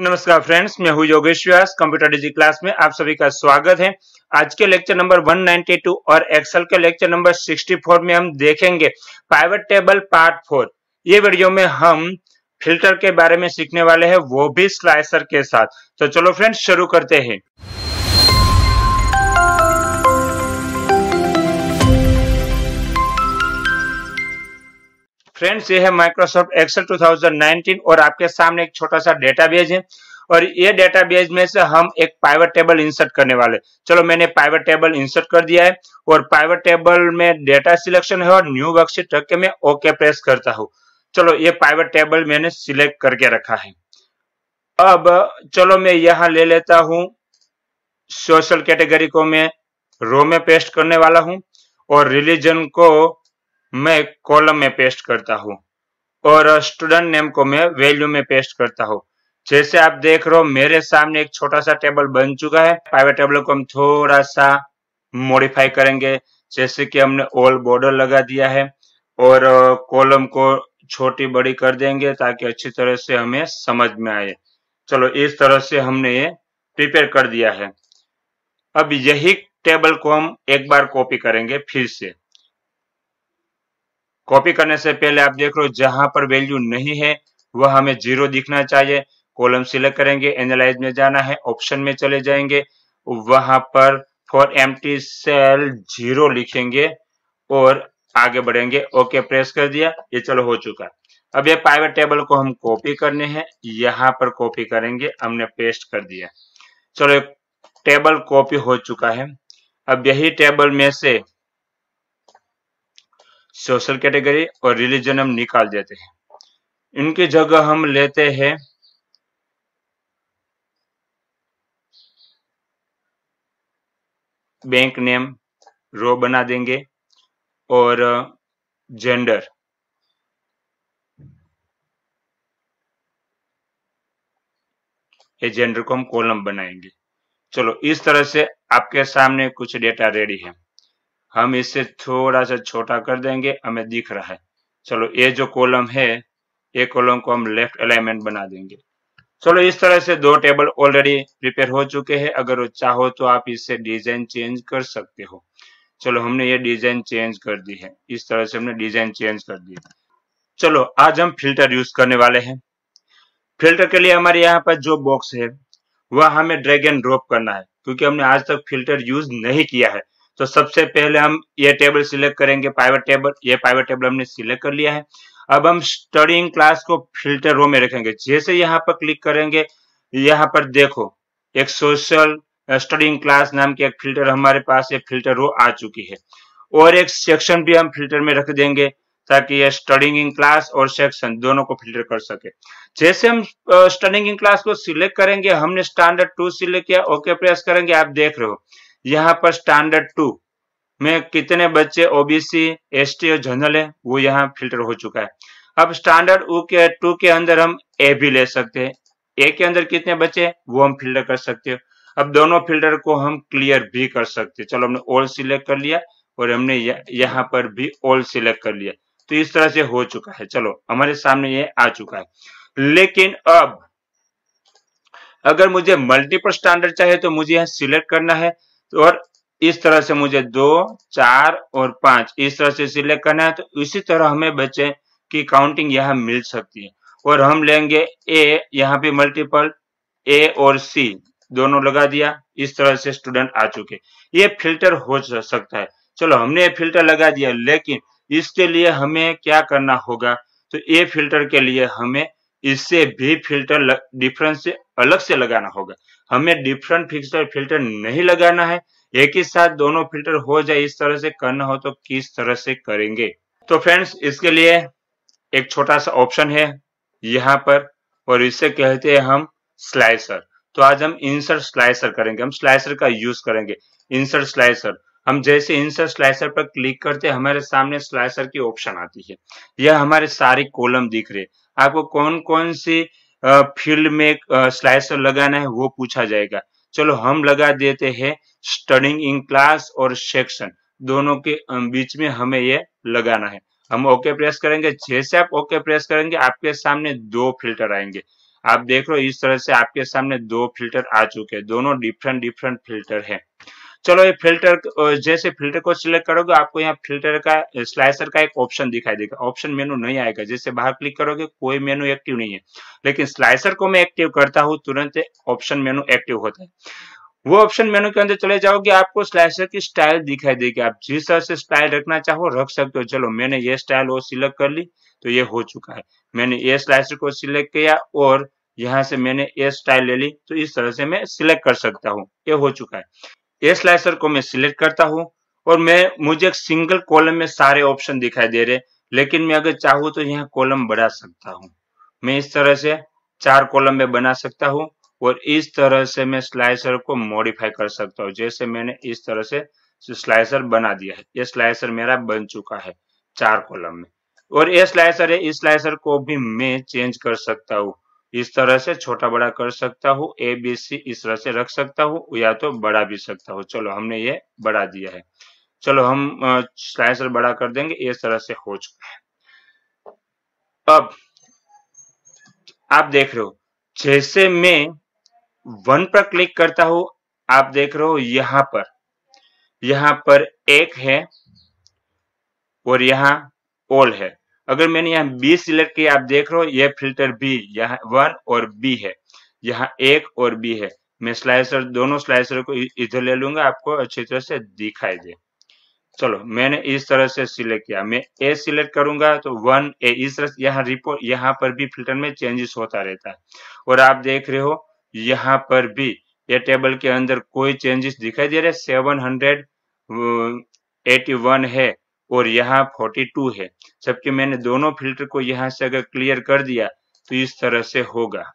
नमस्कार फ्रेंड्स मैं हूं Yogesh Vyas computer digi class में आप सभी का स्वागत है आज के लेक्चर नंबर 192 और एक्सेल के लेक्चर नंबर 64 में हम देखेंगे पाइवट टेबल पार्ट फोर ये वीडियो में हम फिल्टर के बारे में सीखने वाले हैं वो भी स्लाइसर के साथ तो चलो फ्रेंड्स शुरू करते हैं फ्रेंड्स ये है माइक्रोसॉफ्ट एक्सेल 2019 और आपके सामने एक छोटा सा डेटाबेस है और ये डेटाबेस में से हम एक पाइवर टेबल इंसर्ट करने वाले चलो मैंने पाइवर टेबल इंसर्ट कर दिया है और पाइवर टेबल में डेटा सिलेक्शन है और न्यू वर्कशीट रख के मैं ओके प्रेस करता हूँ चलो ये पाइवर टेबल मैंने सिलेक्ट करके रखा है अब चलो मैं यहाँ ले लेता हूँ सोशल कैटेगरी को मैं रो में पेस्ट करने वाला हूँ और रिलीजन को मैं कॉलम में पेस्ट करता हूँ और स्टूडेंट नेम को मैं वैल्यू में पेस्ट करता हूँ जैसे आप देख रहे हो मेरे सामने एक छोटा सा टेबल बन चुका है प्राइवेट टेबल को हम थोड़ा सा मॉडिफाई करेंगे जैसे कि हमने ऑल बॉर्डर लगा दिया है और कॉलम को छोटी बड़ी कर देंगे ताकि अच्छी तरह से हमें समझ में आए चलो इस तरह से हमने ये प्रिपेयर कर दिया है अब यही टेबल को हम एक बार कॉपी करेंगे फिर से कॉपी करने से पहले आप देख लो जहां पर वैल्यू नहीं है वह हमें जीरो दिखना चाहिए कॉलम सिलेक्ट करेंगे एनालाइज में जाना है ऑप्शन में चले जाएंगे वहां पर फॉर एम सेल जीरो लिखेंगे और आगे बढ़ेंगे ओके प्रेस कर दिया ये चलो हो चुका अब ये पाइवेट टेबल को हम कॉपी करने हैं यहाँ पर कॉपी करेंगे हमने पेस्ट कर दिया चलो टेबल कॉपी हो चुका है अब यही टेबल में से सोशल कैटेगरी और रिलीजन हम निकाल देते हैं इनकी जगह हम लेते हैं बैंक नेम रो बना देंगे और जेंडर ये जेंडर को हम कॉलम बनाएंगे चलो इस तरह से आपके सामने कुछ डेटा रेडी है हम इसे थोड़ा सा छोटा कर देंगे हमें दिख रहा है चलो ये जो कॉलम है ये कॉलम को हम लेफ्ट अलाइनमेंट बना देंगे चलो इस तरह से दो टेबल ऑलरेडी प्रिपेयर हो चुके हैं अगर चाहो तो आप इससे डिजाइन चेंज कर सकते हो चलो हमने ये डिजाइन चेंज कर दी है इस तरह से हमने डिजाइन चेंज कर दी चलो आज हम फिल्टर यूज करने वाले हैं फिल्टर के लिए हमारे यहाँ पर जो बॉक्स है वह हमें ड्रैग एंड ड्रॉप करना है क्योंकि हमने आज तक फिल्टर यूज नहीं किया है तो सबसे पहले हम ये टेबल सिलेक्ट करेंगे पाइवेट टेबल ये पाइवेट टेबल हमने सिलेक्ट कर लिया है अब हम स्टडिंग क्लास को फिल्टर रो में रखेंगे जैसे यहाँ पर क्लिक करेंगे यहाँ पर देखो एक सोशल स्टडिंग क्लास नाम की एक फिल्टर हमारे पास ये फिल्टर रो आ चुकी है और एक सेक्शन भी हम फिल्टर में रख देंगे ताकि ये स्टडिंग इन क्लास और सेक्शन दोनों को फिल्टर कर सके जैसे हम स्टडिंग इन क्लास को सिलेक्ट करेंगे हमने स्टैंडर्ड टू सिलेक्ट किया ओके प्रेस करेंगे आप देख रहे हो यहाँ पर स्टैंडर्ड टू में कितने बच्चे ओबीसी एसटी और जनरल है वो यहाँ फिल्टर हो चुका है अब स्टैंडर्ड ओ के टू के अंदर हम ए भी ले सकते हैं ए के अंदर कितने बच्चे वो हम फिल्टर कर सकते हो अब दोनों फिल्टर को हम क्लियर भी कर सकते चलो हमने ऑल सिलेक्ट कर लिया और हमने यहाँ पर भी ऑल सिलेक्ट कर लिया तो इस तरह से हो चुका है चलो हमारे सामने ये आ चुका है लेकिन अब अगर मुझे मल्टीपल स्टैंडर्ड चाहिए तो मुझे यहाँ सिलेक्ट करना है तो और इस तरह से मुझे दो चार और पांच इस तरह से सिलेक्ट करना है तो इसी तरह हमें बच्चे की काउंटिंग यहाँ मिल सकती है और हम लेंगे ए यहाँ पे मल्टीपल ए और सी दोनों लगा दिया इस तरह से स्टूडेंट आ चुके ये फिल्टर हो सकता है चलो हमने ये फिल्टर लगा दिया लेकिन इसके लिए हमें क्या करना होगा तो ये फिल्टर के लिए हमें इससे भी फिल्टर डिफरेंस से अलग से लगाना होगा हमें डिफरेंट फिक्सर फिल्टर नहीं लगाना है एक ही साथ दोनों फिल्टर हो जाए इस तरह से करना हो तो किस तरह से करेंगे तो फ्रेंड्स इसके लिए एक छोटा सा ऑप्शन है यहाँ पर और इसे कहते हैं हम स्लाइसर तो आज हम इंसर्ट स्लाइसर करेंगे हम स्लाइसर का यूज करेंगे इंसर्ट स्लाइसर हम जैसे इंसर्ट स्लाइसर पर क्लिक करते हैं हमारे सामने स्लाइसर की ऑप्शन आती है यह हमारे सारे कॉलम दिख रहे आपको कौन कौन सी फील्ड में स्लाइसर लगाना है वो पूछा जाएगा चलो हम लगा देते हैं स्टडिंग इन क्लास और सेक्शन दोनों के बीच में हमें ये लगाना है हम ओके प्रेस करेंगे जैसे आप ओके प्रेस करेंगे आपके सामने दो फिल्टर आएंगे आप देख लो इस तरह से आपके सामने दो फिल्टर आ चुके हैं दोनों डिफरेंट डिफरेंट फिल्टर हैं चलो ये फिल्टर जैसे फिल्टर को सिलेक्ट करोगे आपको यहाँ फिल्टर का स्लाइसर का एक ऑप्शन दिखाई देगा ऑप्शन मेनू नहीं आएगा जैसे बाहर क्लिक करोगे कोई मेनू एक्टिव नहीं है लेकिन स्लाइसर को मैं एक्टिव करता हूँ तुरंत ऑप्शन मेनू एक्टिव होता है वो ऑप्शन मेनू के अंदर चले जाओगे आपको स्लाइसर की स्टाइल दिखाई देगी आप जिस तरह से स्टाइल रखना चाहो रख सकते हो चलो मैंने ये स्टाइल वो सिलेक्ट कर ली तो ये हो चुका है मैंने ये स्लाइसर को सिलेक्ट किया और यहाँ से मैंने ये स्टाइल ले ली तो इस तरह से मैं सिलेक्ट कर सकता हूँ ये हो चुका है ए स्लाइसर को मैं सिलेक्ट करता हूँ और मैं मुझे एक सिंगल कॉलम में सारे ऑप्शन दिखाई दे रहे लेकिन मैं अगर चाहू तो यहाँ कॉलम बढ़ा सकता हूँ मैं इस तरह से चार कॉलम में बना सकता हूँ और इस तरह से मैं स्लाइसर को मॉडिफाई कर सकता हूँ जैसे मैंने इस तरह से स्लाइसर बना दिया है ये स्लाइसर मेरा बन चुका है चार कॉलम में और ये स्लाइसर है इस स्लाइसर को भी मैं चेंज कर सकता हूँ इस तरह से छोटा बड़ा कर सकता हूँ ए बी सी इस तरह से रख सकता हूँ या तो बड़ा भी सकता हूँ चलो हमने ये बढ़ा दिया है चलो हम स्लाइसर बड़ा कर देंगे इस तरह से हो चुका है अब आप देख रहे हो जैसे मैं वन पर क्लिक करता हूं आप देख रहे हो यहां पर यहां पर एक है और यहां ऑल है अगर मैंने यहाँ बी सिलेक्ट किया आप देख रहे हो यह फिल्टर बी यहाँ वन और बी है यहाँ एक और बी है मैं स्लाइसर दोनों स्लाइसर को इधर ले लूंगा आपको अच्छी तरह से दिखाई दे चलो मैंने इस तरह से सिलेक्ट किया मैं ए सिलेक्ट करूंगा तो वन ए इस तरह से यहाँ रिपोर्ट यहाँ पर भी फिल्टर में चेंजेस होता रहता है और आप देख रहे हो यहाँ पर भी ये टेबल के अंदर कोई चेंजेस दिखाई दे रहे सेवन हंड्रेड एटी वन है और यहाँ 42 है जबकि मैंने दोनों फिल्टर को यहाँ से अगर क्लियर कर दिया तो इस तरह से होगा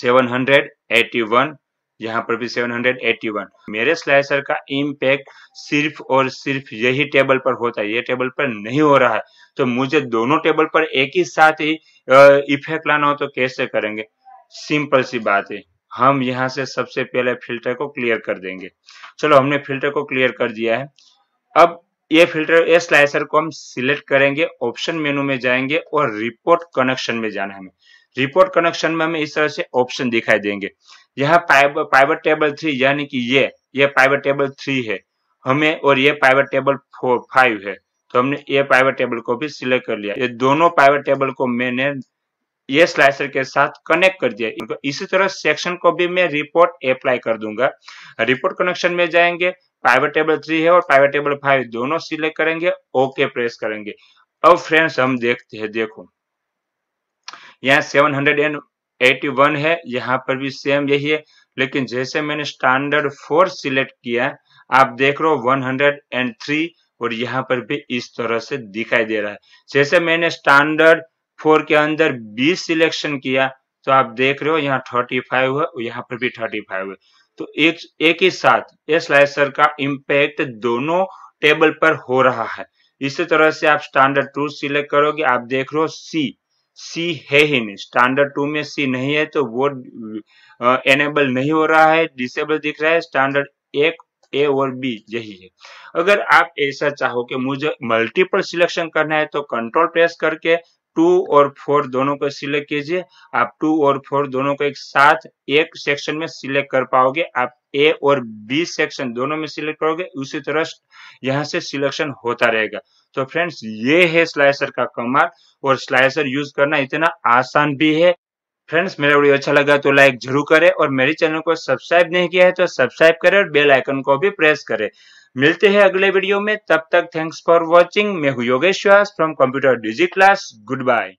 सेवन हंड्रेड एटी वन यहाँ पर भी सेवन हंड्रेड वन मेरे स्लाइसर का इम्पैक्ट सिर्फ और सिर्फ यही टेबल पर होता है ये टेबल पर नहीं हो रहा है तो मुझे दोनों टेबल पर एक ही साथ ही इफेक्ट लाना हो तो कैसे करेंगे सिंपल सी बात है हम यहाँ से सबसे पहले फिल्टर को क्लियर कर देंगे चलो हमने फिल्टर को क्लियर कर दिया है अब ये फिल्टर ये स्लाइसर को हम सिलेक्ट करेंगे ऑप्शन मेनू में जाएंगे और रिपोर्ट कनेक्शन में जाना है हमें रिपोर्ट कनेक्शन में हमें इस तरह से ऑप्शन दिखाई देंगे यहाँ पाइवर टेबल थ्री यानी कि ये ये पाइवर टेबल थ्री है हमें और ये पाइवर टेबल फोर फाइव है तो हमने ये पाइवर टेबल को भी सिलेक्ट कर लिया ये दोनों पाइवर टेबल को मैंने ये स्लाइसर के साथ कनेक्ट कर दिया इसी तरह सेक्शन को भी मैं रिपोर्ट अप्लाई कर दूंगा रिपोर्ट कनेक्शन में जाएंगे प्राइवेट टेबल थ्री है और प्राइवेट टेबल फाइव दोनों सिलेक्ट करेंगे ओके प्रेस करेंगे अब फ्रेंड्स हम देखते हैं देखो यहाँ seven hundred and eighty one है यहाँ पर भी सेम यही है लेकिन जैसे मैंने स्टैंडर्ड फोर सिलेक्ट किया आप देख रहे हो वन हंड्रेड एंड थ्री और यहाँ पर भी इस तरह से दिखाई दे रहा है जैसे मैंने स्टैंडर्ड फोर के अंदर बीस सिलेक्शन किया तो आप देख रहे हो यहाँ थर्टी फाइव है यहाँ पर भी थर्टी फाइव है तो एक एक ही साथ ये स्लाइसर का इम्पैक्ट दोनों टेबल पर हो रहा है इसी तरह से आप स्टैंडर्ड टू सिलेक्ट करोगे आप देख रहे हो सी सी है ही नहीं स्टैंडर्ड टू में सी नहीं है तो वो एनेबल नहीं हो रहा है डिसेबल दिख रहा है स्टैंडर्ड एक ए और बी यही है अगर आप ऐसा चाहो कि मुझे मल्टीपल सिलेक्शन करना है तो कंट्रोल प्रेस करके टू और फोर दोनों को सिलेक्ट कीजिए आप टू और फोर दोनों को एक साथ एक सेक्शन में सिलेक्ट कर पाओगे आप ए और बी सेक्शन दोनों में सिलेक्ट करोगे उसी तरह यहाँ से सिलेक्शन होता रहेगा तो फ्रेंड्स ये है स्लाइसर का कमाल और स्लाइसर यूज करना इतना आसान भी है फ्रेंड्स मेरा वीडियो अच्छा लगा तो लाइक जरूर करें और मेरे चैनल को सब्सक्राइब नहीं किया है तो सब्सक्राइब करें और बेल आइकन को भी प्रेस करें मिलते हैं अगले वीडियो में तब तक थैंक्स फॉर वॉचिंग मैं हूँ Yogesh from computer digi class good bye